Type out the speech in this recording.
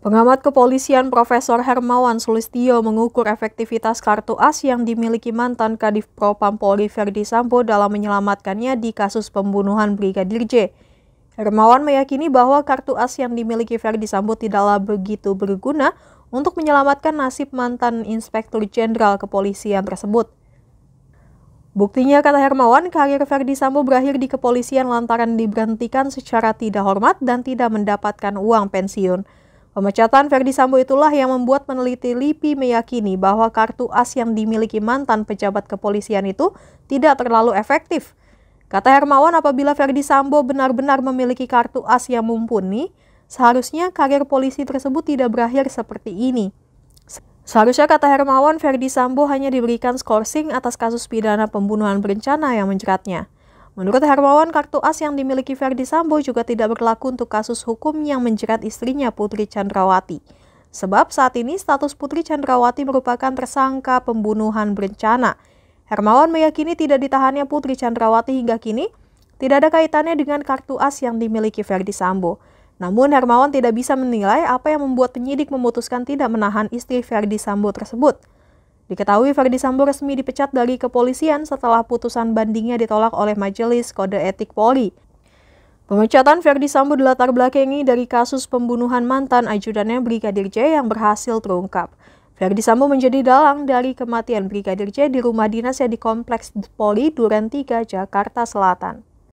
Pengamat kepolisian Profesor Hermawan Sulistio mengukur efektivitas kartu as yang dimiliki mantan Kadif Propam Polri Verdi Sambo dalam menyelamatkannya di kasus pembunuhan Brigadir J. Hermawan meyakini bahwa kartu as yang dimiliki Verdi Sambo tidaklah begitu berguna untuk menyelamatkan nasib mantan Inspektur Jenderal Kepolisian tersebut. Buktinya, kata Hermawan, karir Verdi Sambo berakhir di kepolisian lantaran diberhentikan secara tidak hormat dan tidak mendapatkan uang pensiun. Pemecatan Ferdi Sambo itulah yang membuat peneliti LIPI meyakini bahwa kartu as yang dimiliki mantan pejabat kepolisian itu tidak terlalu efektif. Kata Hermawan, apabila Ferdi Sambo benar-benar memiliki kartu as yang mumpuni, seharusnya karir polisi tersebut tidak berakhir seperti ini. Seharusnya kata Hermawan, Ferdi Sambo hanya diberikan skorsing atas kasus pidana pembunuhan berencana yang menjeratnya. Menurut Hermawan, kartu as yang dimiliki Ferdi Sambo juga tidak berlaku untuk kasus hukum yang menjerat istrinya Putri Chandrawati. Sebab saat ini status Putri Chandrawati merupakan tersangka pembunuhan berencana. Hermawan meyakini tidak ditahannya Putri Chandrawati hingga kini tidak ada kaitannya dengan kartu as yang dimiliki Ferdi Sambo. Namun Hermawan tidak bisa menilai apa yang membuat penyidik memutuskan tidak menahan istri Ferdi Sambo tersebut. Diketahui Ferdi Sambo resmi dipecat dari kepolisian setelah putusan bandingnya ditolak oleh Majelis Kode Etik Polri. Pemecatan Ferdi Sambo dilatar belakangi dari kasus pembunuhan mantan ajudannya Brigadir J yang berhasil terungkap. Ferdi Sambo menjadi dalang dari kematian Brigadir J di rumah dinasnya di Kompleks Poli Duren 3, Jakarta Selatan.